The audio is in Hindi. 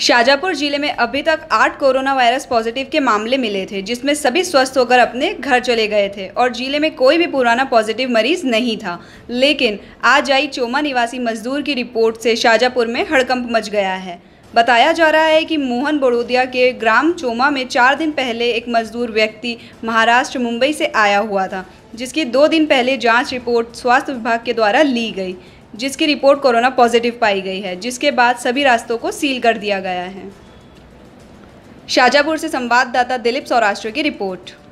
शाजापुर जिले में अभी तक आठ कोरोना वायरस पॉजिटिव के मामले मिले थे जिसमें सभी स्वस्थ होकर अपने घर चले गए थे और जिले में कोई भी पुराना पॉजिटिव मरीज नहीं था लेकिन आज आई चोमा निवासी मजदूर की रिपोर्ट से शाजापुर में हड़कंप मच गया है बताया जा रहा है कि मोहन बड़ोदिया के ग्राम चोमा में चार दिन पहले एक मजदूर व्यक्ति महाराष्ट्र मुंबई से आया हुआ था जिसकी दो दिन पहले जाँच रिपोर्ट स्वास्थ्य विभाग के द्वारा ली गई जिसकी रिपोर्ट कोरोना पॉजिटिव पाई गई है जिसके बाद सभी रास्तों को सील कर दिया गया है शाजापुर से संवाददाता दिलीप सौराष्ट्र की रिपोर्ट